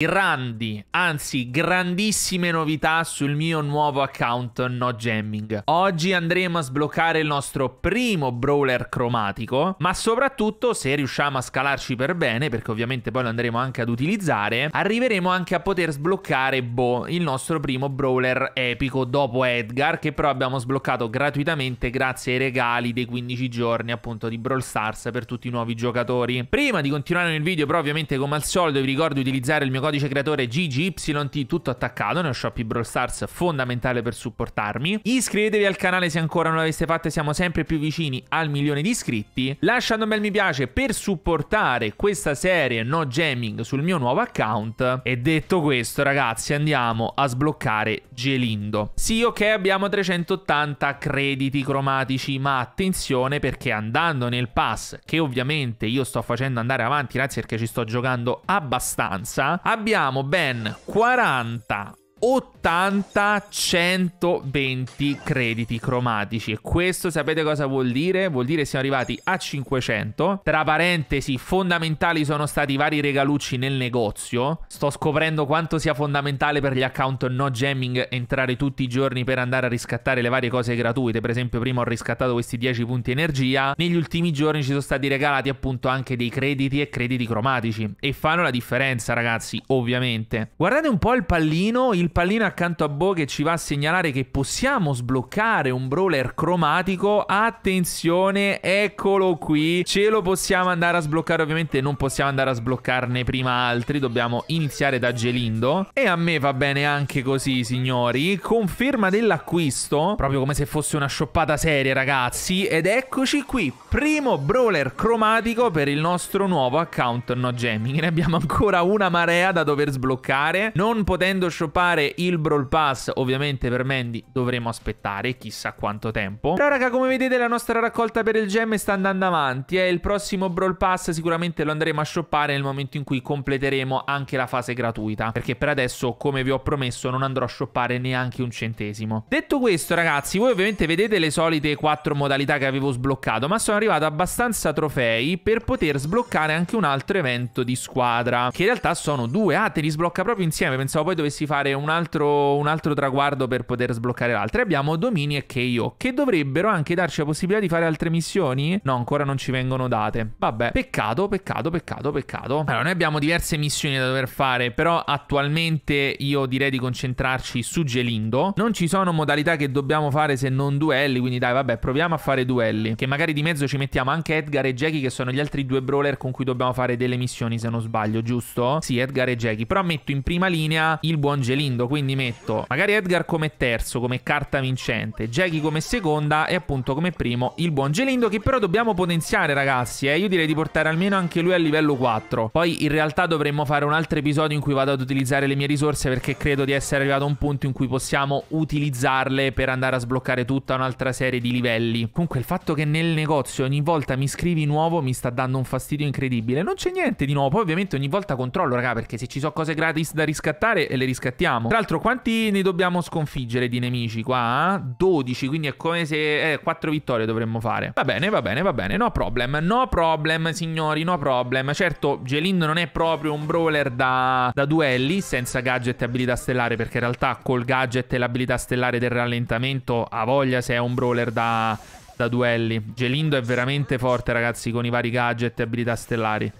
Grandi, anzi grandissime novità sul mio nuovo account No Jamming. Oggi andremo a sbloccare il nostro primo brawler cromatico, ma soprattutto se riusciamo a scalarci per bene, perché ovviamente poi lo andremo anche ad utilizzare, arriveremo anche a poter sbloccare Bo, il nostro primo brawler epico dopo Edgar, che però abbiamo sbloccato gratuitamente grazie ai regali dei 15 giorni appunto di Brawl Stars per tutti i nuovi giocatori. Prima di continuare nel video però ovviamente come al solito vi ricordo di utilizzare il mio codice creatore GGYT tutto attaccato nello shop di Brawl Stars fondamentale per supportarmi. Iscrivetevi al canale se ancora non l'aveste fatto siamo sempre più vicini al milione di iscritti. Lasciate un bel mi piace per supportare questa serie No Jamming sul mio nuovo account. E detto questo ragazzi andiamo a sbloccare Gelindo. Sì ok abbiamo 380 crediti cromatici ma attenzione perché andando nel pass che ovviamente io sto facendo andare avanti grazie perché ci sto giocando abbastanza abbiamo abbiamo ben 40 80-120 crediti cromatici e questo sapete cosa vuol dire? Vuol dire che siamo arrivati a 500 tra parentesi fondamentali sono stati i vari regalucci nel negozio sto scoprendo quanto sia fondamentale per gli account no jamming entrare tutti i giorni per andare a riscattare le varie cose gratuite per esempio prima ho riscattato questi 10 punti energia negli ultimi giorni ci sono stati regalati appunto anche dei crediti e crediti cromatici e fanno la differenza ragazzi ovviamente guardate un po' il pallino il il pallino accanto a Bo che ci va a segnalare che possiamo sbloccare un brawler cromatico. Attenzione, eccolo qui. Ce lo possiamo andare a sbloccare. Ovviamente non possiamo andare a sbloccarne prima altri. Dobbiamo iniziare da Gelindo. E a me va bene anche così, signori. Conferma dell'acquisto. Proprio come se fosse una shoppata seria, ragazzi. Ed eccoci qui. Primo brawler cromatico per il nostro nuovo account No Jamming. Ne abbiamo ancora una marea da dover sbloccare. Non potendo shoppare sbloccare il Brawl Pass, ovviamente per Mandy dovremo aspettare chissà quanto tempo. Però raga, come vedete la nostra raccolta per il gem sta andando avanti e eh? il prossimo Brawl Pass sicuramente lo andremo a shoppare nel momento in cui completeremo anche la fase gratuita, perché per adesso, come vi ho promesso, non andrò a shoppare neanche un centesimo. Detto questo, ragazzi, voi ovviamente vedete le solite quattro modalità che avevo sbloccato, ma sono arrivato abbastanza trofei per poter sbloccare anche un altro evento di squadra, che in realtà sono due. Ah, te li sblocca proprio insieme, pensavo poi dovessi fare un un altro, un altro traguardo per poter sbloccare l'altro. E abbiamo Domini e Keio, che dovrebbero anche darci la possibilità di fare altre missioni. No, ancora non ci vengono date. Vabbè, peccato, peccato, peccato, peccato. Allora, noi abbiamo diverse missioni da dover fare, però attualmente io direi di concentrarci su Gelindo. Non ci sono modalità che dobbiamo fare se non duelli, quindi dai, vabbè, proviamo a fare duelli. Che magari di mezzo ci mettiamo anche Edgar e Jackie, che sono gli altri due brawler con cui dobbiamo fare delle missioni, se non sbaglio, giusto? Sì, Edgar e Jackie. Però metto in prima linea il buon Gelindo secondo, quindi metto magari Edgar come terzo, come carta vincente, Jackie come seconda e appunto come primo il buon Gelindo che però dobbiamo potenziare ragazzi, eh? io direi di portare almeno anche lui a livello 4. Poi in realtà dovremmo fare un altro episodio in cui vado ad utilizzare le mie risorse perché credo di essere arrivato a un punto in cui possiamo utilizzarle per andare a sbloccare tutta un'altra serie di livelli. Comunque il fatto che nel negozio ogni volta mi scrivi nuovo mi sta dando un fastidio incredibile, non c'è niente di nuovo, poi ovviamente ogni volta controllo raga perché se ci sono cose gratis da riscattare le riscattiamo. Tra l'altro, quanti ne dobbiamo sconfiggere di nemici qua? 12, eh? quindi è come se eh, 4 vittorie dovremmo fare. Va bene, va bene, va bene. No problem, no problem, signori, no problem. Certo, Gelindo non è proprio un brawler da, da duelli, senza gadget e abilità stellare, perché in realtà col gadget e l'abilità stellare del rallentamento ha voglia se è un brawler da da duelli. Gelindo è veramente forte, ragazzi, con i vari gadget e abilità stellari.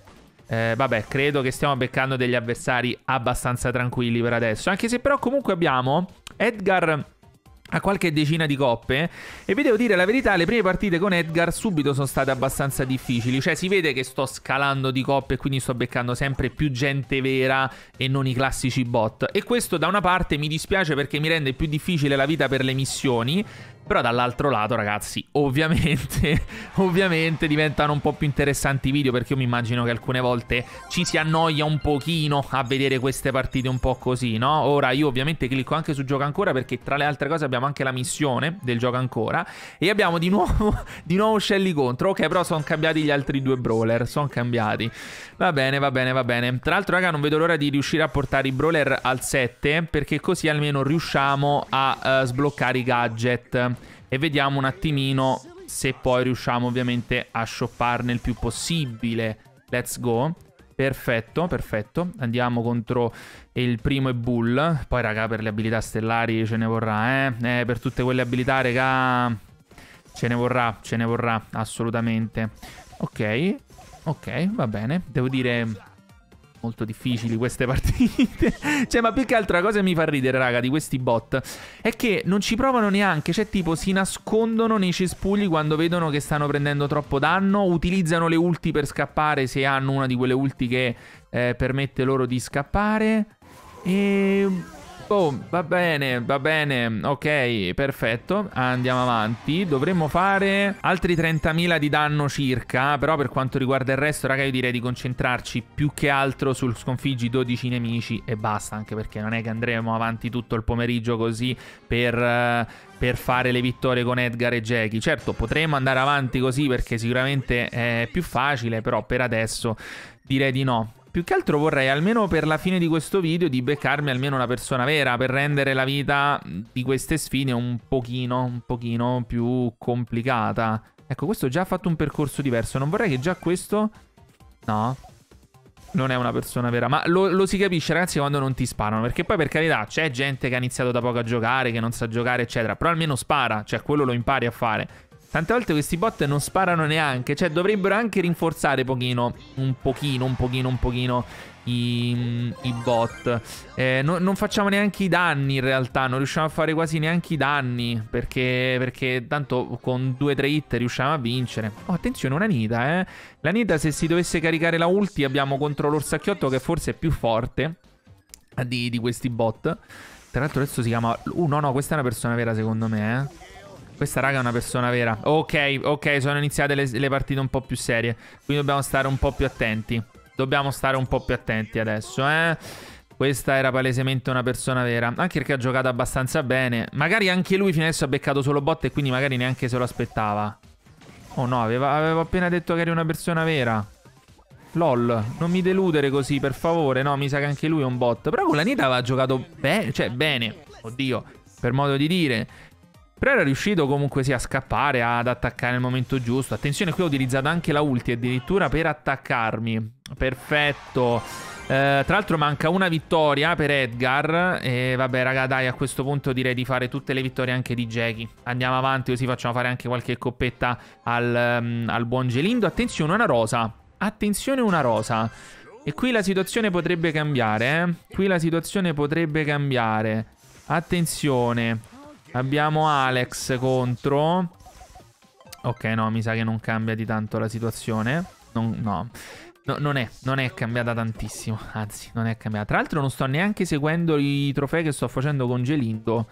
Eh, vabbè, credo che stiamo beccando degli avversari abbastanza tranquilli per adesso. Anche se però comunque abbiamo Edgar a qualche decina di coppe e vi devo dire la verità le prime partite con Edgar subito sono state abbastanza difficili cioè si vede che sto scalando di coppe e quindi sto beccando sempre più gente vera e non i classici bot e questo da una parte mi dispiace perché mi rende più difficile la vita per le missioni però dall'altro lato, ragazzi, ovviamente, ovviamente diventano un po' più interessanti i video perché io mi immagino che alcune volte ci si annoia un pochino a vedere queste partite un po' così, no? Ora io ovviamente clicco anche su gioca ancora perché tra le altre cose abbiamo anche la missione del gioca ancora e abbiamo di nuovo, di nuovo Shelly contro. Ok, però sono cambiati gli altri due brawler, sono cambiati. Va bene, va bene, va bene. Tra l'altro, raga, non vedo l'ora di riuscire a portare i brawler al 7 perché così almeno riusciamo a uh, sbloccare i gadget e vediamo un attimino se poi riusciamo ovviamente a shopparne il più possibile. Let's go. Perfetto, perfetto. Andiamo contro il primo e Bull. Poi, raga, per le abilità stellari ce ne vorrà, eh? eh per tutte quelle abilità, raga, ce ne vorrà, ce ne vorrà, assolutamente. Ok, ok, va bene. Devo dire, molto difficili queste partite. cioè, ma più che altro la cosa che mi fa ridere, raga, di questi bot è che non ci provano neanche. Cioè, tipo, si nascondono nei cespugli quando vedono che stanno prendendo troppo danno. Utilizzano le ulti per scappare se hanno una di quelle ulti che eh, permette loro di scappare. E ehm, Oh, va bene, va bene, ok, perfetto, andiamo avanti. Dovremmo fare altri 30.000 di danno circa, però per quanto riguarda il resto, raga, io direi di concentrarci più che altro sul sconfiggi 12 nemici e basta, anche perché non è che andremo avanti tutto il pomeriggio così per... Uh, per fare le vittorie con Edgar e Jackie. Certo, potremmo andare avanti così perché sicuramente è più facile, però per adesso direi di no. Più che altro vorrei, almeno per la fine di questo video, di beccarmi almeno una persona vera per rendere la vita di queste sfide un pochino, un pochino più complicata. Ecco, questo già ha fatto un percorso diverso. Non vorrei che già questo... No. Non è una persona vera. Ma lo, lo si capisce, ragazzi, quando non ti sparano. Perché poi, per carità, c'è gente che ha iniziato da poco a giocare, che non sa giocare, eccetera. Però almeno spara. Cioè, quello lo impari a fare. Tante volte questi bot non sparano neanche, cioè dovrebbero anche rinforzare pochino, un pochino, un pochino, un pochino i, i bot. Eh, no, non facciamo neanche i danni in realtà, non riusciamo a fare quasi neanche i danni, perché, perché tanto con 2-3 hit riusciamo a vincere. Oh, attenzione, una Nita, eh. La Nita se si dovesse caricare la ulti abbiamo contro l'orsacchiotto che forse è più forte di, di questi bot. Tra l'altro adesso si chiama... Uh, no, no, questa è una persona vera secondo me, eh. Questa raga è una persona vera. Ok, ok, sono iniziate le, le partite un po' più serie. Quindi dobbiamo stare un po' più attenti. Dobbiamo stare un po' più attenti adesso, eh. Questa era palesemente una persona vera. Anche perché ha giocato abbastanza bene. Magari anche lui fino adesso ha beccato solo bot e quindi magari neanche se lo aspettava. Oh no, avevo appena detto che eri una persona vera. LOL, non mi deludere così, per favore. No, mi sa che anche lui è un bot. Però con la Nita aveva giocato bene, cioè, bene. Oddio, per modo di dire. Però era riuscito comunque sì, a scappare, ad attaccare nel momento giusto. Attenzione, qui ho utilizzato anche la ulti addirittura per attaccarmi. Perfetto. Eh, tra l'altro manca una vittoria per Edgar. E vabbè, raga, dai, a questo punto direi di fare tutte le vittorie anche di Jackie. Andiamo avanti così facciamo fare anche qualche coppetta al, um, al buon Gelindo. Attenzione, una rosa. Attenzione, una rosa. E qui la situazione potrebbe cambiare, eh? Qui la situazione potrebbe cambiare. Attenzione. Abbiamo Alex contro. Ok, no, mi sa che non cambia di tanto la situazione. Non, no. no non, è, non è cambiata tantissimo, anzi, non è cambiata. Tra l'altro non sto neanche seguendo i trofei che sto facendo con Gelindo.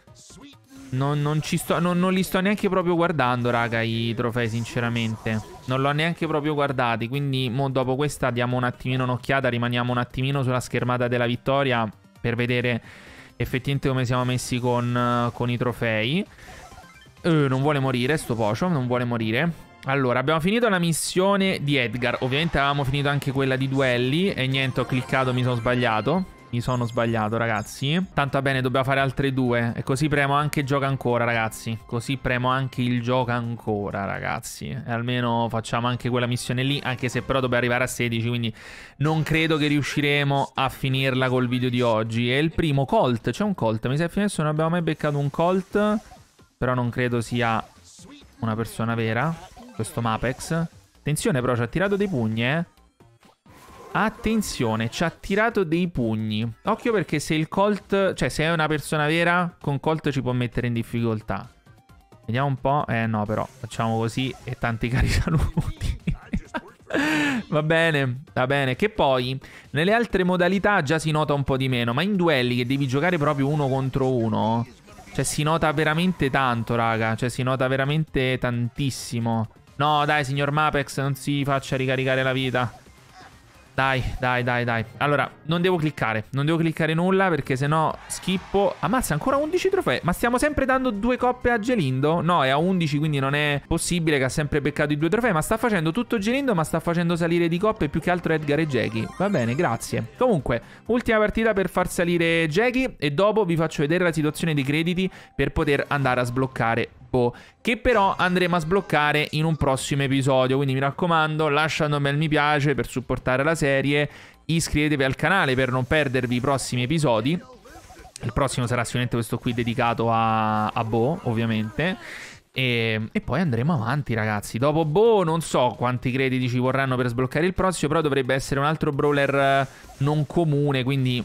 Non, non, sto, non, non, li sto neanche proprio guardando, raga, i trofei, sinceramente. Non l'ho neanche proprio guardati, quindi mo dopo questa diamo un attimino un'occhiata, rimaniamo un attimino sulla schermata della vittoria per vedere effettivamente come siamo messi con, con i trofei. Eh, non vuole morire sto pocio, non vuole morire. Allora, abbiamo finito la missione di Edgar. Ovviamente avevamo finito anche quella di duelli. E niente, ho cliccato, mi sono sbagliato. Mi sono sbagliato, ragazzi. Tanto va bene, dobbiamo fare altre due. E così premo anche gioca ancora, ragazzi. Così premo anche il gioca ancora, ragazzi. E almeno facciamo anche quella missione lì, anche se però dobbiamo arrivare a 16, quindi non credo che riusciremo a finirla col video di oggi. È il primo, Colt. C'è un Colt. Mi sa che adesso non abbiamo mai beccato un Colt. Però non credo sia una persona vera. Questo Mapex. Attenzione però, ci ha tirato dei pugni, eh. Attenzione, ci ha tirato dei pugni. Occhio perché se il Colt, cioè se è una persona vera, con Colt ci può mettere in difficoltà. Vediamo un po'. Eh no, però, facciamo così e tanti cari saluti. va bene, va bene. Che poi nelle altre modalità già si nota un po' di meno, ma in duelli che devi giocare proprio uno contro uno, cioè si nota veramente tanto, raga. Cioè si nota veramente tantissimo. No, dai, signor Mapex, non si faccia ricaricare la vita. Dai, dai, dai, dai. Allora, non devo cliccare. Non devo cliccare nulla perché sennò schippo. Ammazza, ancora 11 trofei. Ma stiamo sempre dando due coppe a Gelindo? No, è a 11, quindi non è possibile che ha sempre beccato i due trofei. Ma sta facendo tutto Gelindo, ma sta facendo salire di coppe più che altro Edgar e Jackie. Va bene, grazie. Comunque, ultima partita per far salire Jackie e dopo vi faccio vedere la situazione dei crediti per poter andare a sbloccare Gobbo, che però andremo a sbloccare in un prossimo episodio. Quindi mi raccomando, lasciate un bel mi piace per supportare la serie, iscrivetevi al canale per non perdervi i prossimi episodi. Il prossimo sarà sicuramente questo qui dedicato a, a Bo, ovviamente. E, e, poi andremo avanti, ragazzi. Dopo boh, non so quanti crediti ci vorranno per sbloccare il prossimo. Però dovrebbe essere un altro brawler eh, non comune. Quindi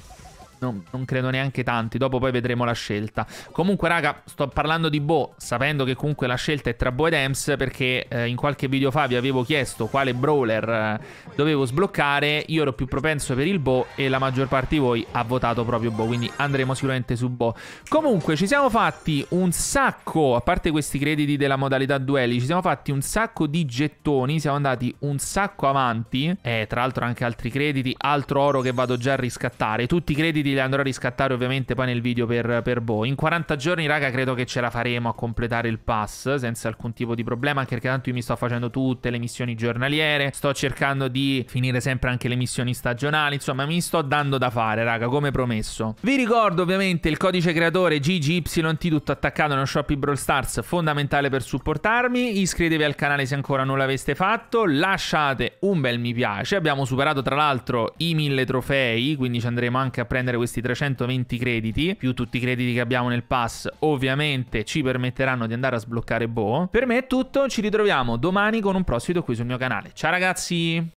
non, non, credo neanche tanti. Dopo poi vedremo la scelta. Comunque, raga, sto parlando di Bo, sapendo che comunque la scelta è tra Bo ed Ems, perché eh, in qualche video fa vi avevo chiesto quale brawler eh, dovevo sbloccare. Io ero più propenso per il Bo e la maggior parte di voi ha votato proprio Bo, quindi andremo sicuramente su Bo. Comunque, ci siamo fatti un sacco, a parte questi crediti della modalità duelli, ci siamo fatti un sacco di gettoni, siamo andati un sacco avanti. Eh, tra l'altro anche altri crediti, altro oro che vado già a riscattare. Tutti i crediti le andrò a riscattare ovviamente poi nel video per, per Bo. In 40 giorni, raga, credo che ce la faremo a completare il pass senza alcun tipo di problema, anche perché tanto io mi sto facendo tutte le missioni giornaliere, sto cercando di finire sempre anche le missioni stagionali, insomma mi sto dando da fare, raga, come promesso. Vi ricordo ovviamente il codice creatore GGYT tutto attaccato nello shop Brawl Stars, fondamentale per supportarmi, iscrivetevi al canale se ancora non l'aveste fatto, lasciate un bel mi piace, abbiamo superato tra l'altro i mille trofei, quindi ci andremo anche a prendere questi 320 crediti, più tutti i crediti che abbiamo nel pass, ovviamente ci permetteranno di andare a sbloccare Bo. Per me è tutto, ci ritroviamo domani con un prossimo video qui sul mio canale. Ciao ragazzi!